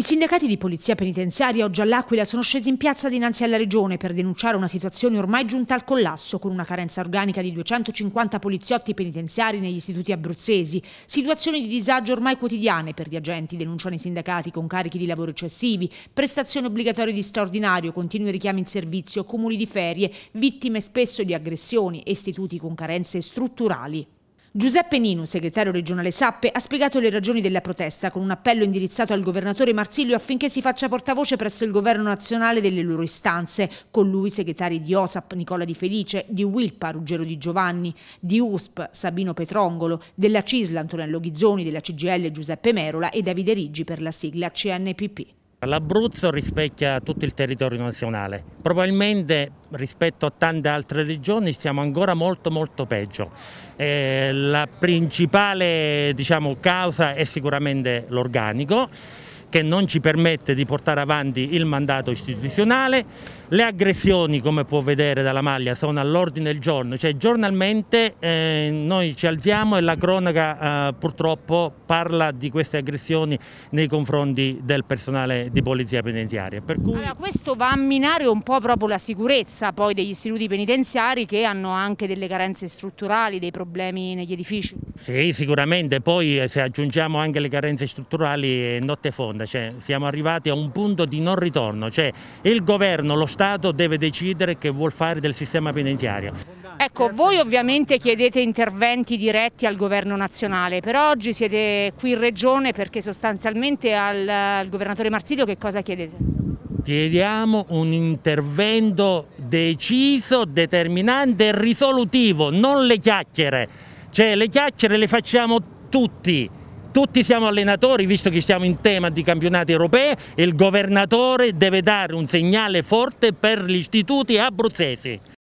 I sindacati di polizia penitenziaria oggi all'Aquila sono scesi in piazza dinanzi alla regione per denunciare una situazione ormai giunta al collasso con una carenza organica di 250 poliziotti penitenziari negli istituti abruzzesi. Situazioni di disagio ormai quotidiane per gli agenti, denunciano i sindacati con carichi di lavoro eccessivi, prestazioni obbligatorie di straordinario, continui richiami in servizio, comuni di ferie, vittime spesso di aggressioni e istituti con carenze strutturali. Giuseppe Ninu, segretario regionale Sappe, ha spiegato le ragioni della protesta con un appello indirizzato al governatore Marsilio affinché si faccia portavoce presso il governo nazionale delle loro istanze, con lui segretari di OSAP Nicola Di Felice, di Wilpa Ruggero Di Giovanni, di USP Sabino Petrongolo, della CISL Antonello Ghizzoni, della CGL Giuseppe Merola e Davide Riggi per la sigla CNPP. L'Abruzzo rispecchia tutto il territorio nazionale. Probabilmente rispetto a tante altre regioni stiamo ancora molto molto peggio. Eh, la principale diciamo, causa è sicuramente l'organico che non ci permette di portare avanti il mandato istituzionale, le aggressioni come può vedere dalla maglia sono all'ordine del giorno, cioè giornalmente eh, noi ci alziamo e la cronaca eh, purtroppo parla di queste aggressioni nei confronti del personale di polizia penitenziaria. Cui... Allora, questo va a minare un po' proprio la sicurezza poi degli istituti penitenziari che hanno anche delle carenze strutturali, dei problemi negli edifici. Sì, sicuramente, poi eh, se aggiungiamo anche le carenze strutturali eh, notte fonda domanda, cioè, siamo arrivati a un punto di non ritorno, cioè il governo, lo Stato deve decidere che vuol fare del sistema penitenziario. Ecco, voi ovviamente chiedete interventi diretti al governo nazionale, però oggi siete qui in regione perché sostanzialmente al, al governatore Marsilio che cosa chiedete? Chiediamo un intervento deciso, determinante e risolutivo, non le chiacchiere. Cioè le chiacchiere le facciamo tutti, tutti siamo allenatori visto che siamo in tema di campionati europei e il governatore deve dare un segnale forte per gli istituti abruzzesi.